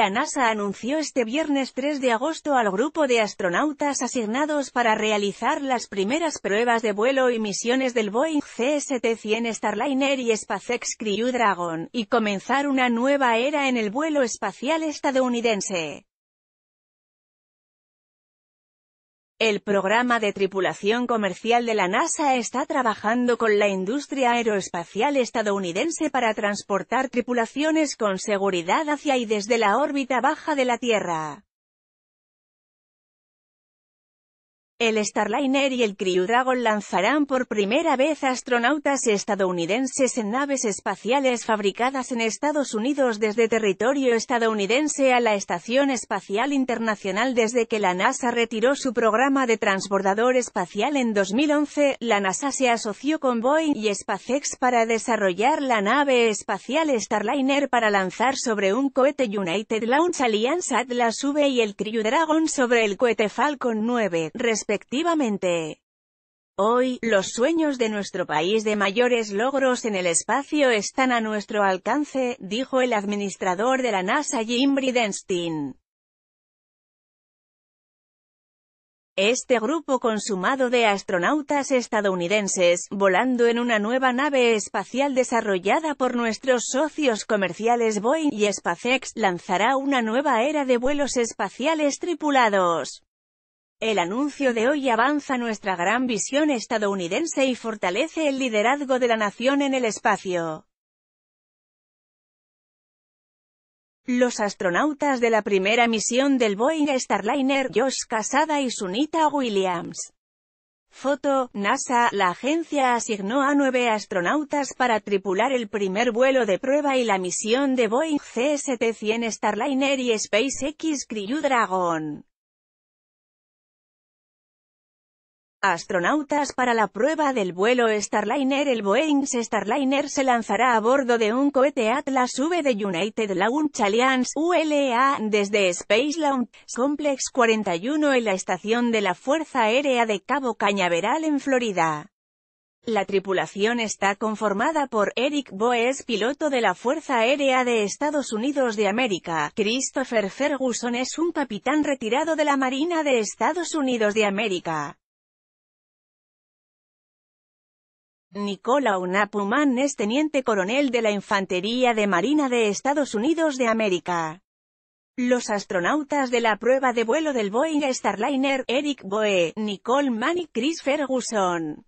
La NASA anunció este viernes 3 de agosto al grupo de astronautas asignados para realizar las primeras pruebas de vuelo y misiones del Boeing CST-100 Starliner y SpaceX Crew Dragon, y comenzar una nueva era en el vuelo espacial estadounidense. El programa de tripulación comercial de la NASA está trabajando con la industria aeroespacial estadounidense para transportar tripulaciones con seguridad hacia y desde la órbita baja de la Tierra. El Starliner y el Crew Dragon lanzarán por primera vez astronautas estadounidenses en naves espaciales fabricadas en Estados Unidos desde territorio estadounidense a la Estación Espacial Internacional desde que la NASA retiró su programa de transbordador espacial en 2011. La NASA se asoció con Boeing y SpaceX para desarrollar la nave espacial Starliner para lanzar sobre un cohete United Launch Alliance Atlas V y el Crew Dragon sobre el cohete Falcon 9, Efectivamente. Hoy, los sueños de nuestro país de mayores logros en el espacio están a nuestro alcance, dijo el administrador de la NASA Jim Bridenstine. Este grupo consumado de astronautas estadounidenses, volando en una nueva nave espacial desarrollada por nuestros socios comerciales Boeing y SpaceX, lanzará una nueva era de vuelos espaciales tripulados. El anuncio de hoy avanza nuestra gran visión estadounidense y fortalece el liderazgo de la nación en el espacio. Los astronautas de la primera misión del Boeing Starliner, Josh Casada y Sunita Williams. Foto, NASA, la agencia asignó a nueve astronautas para tripular el primer vuelo de prueba y la misión de Boeing CST-100 Starliner y SpaceX Crew Dragon. astronautas para la prueba del vuelo Starliner. El Boeing Starliner se lanzará a bordo de un cohete Atlas V de United Launch Alliance ULA desde Space Launch Complex 41 en la estación de la Fuerza Aérea de Cabo Cañaveral en Florida. La tripulación está conformada por Eric Boes, piloto de la Fuerza Aérea de Estados Unidos de América. Christopher Ferguson es un capitán retirado de la Marina de Estados Unidos de América. Nicola Unapuman es teniente coronel de la Infantería de Marina de Estados Unidos de América. Los astronautas de la prueba de vuelo del Boeing Starliner, Eric Boe, Nicole Mann y Chris Ferguson,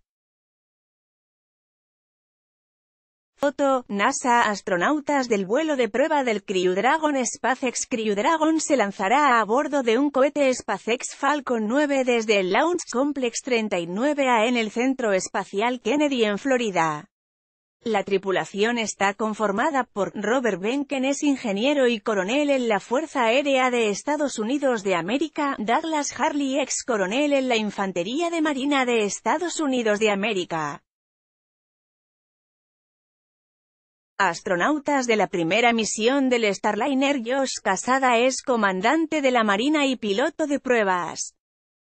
Foto, NASA Astronautas del vuelo de prueba del Crew Dragon SpaceX Crew Dragon se lanzará a bordo de un cohete SpaceX Falcon 9 desde el Launch Complex 39A en el Centro Espacial Kennedy en Florida. La tripulación está conformada por Robert Benken es ingeniero y coronel en la Fuerza Aérea de Estados Unidos de América, Douglas Harley ex coronel en la Infantería de Marina de Estados Unidos de América. astronautas de la primera misión del Starliner Josh Casada es comandante de la Marina y piloto de pruebas.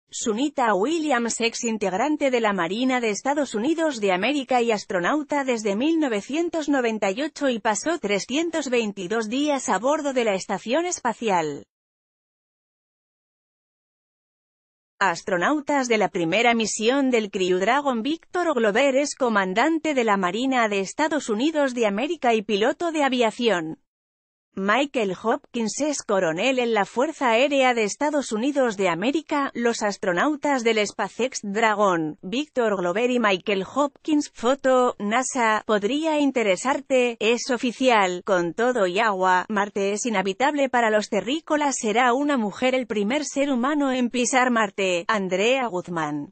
Sunita Williams, ex integrante de la Marina de Estados Unidos de América y astronauta desde 1998 y pasó 322 días a bordo de la Estación Espacial. Astronautas de la primera misión del Crew Dragon Víctor Glover es comandante de la Marina de Estados Unidos de América y piloto de aviación. Michael Hopkins es coronel en la Fuerza Aérea de Estados Unidos de América. Los astronautas del SpaceX Dragon, Victor Glover y Michael Hopkins, foto, NASA, podría interesarte, es oficial, con todo y agua, Marte es inhabitable para los terrícolas será una mujer el primer ser humano en pisar Marte, Andrea Guzmán.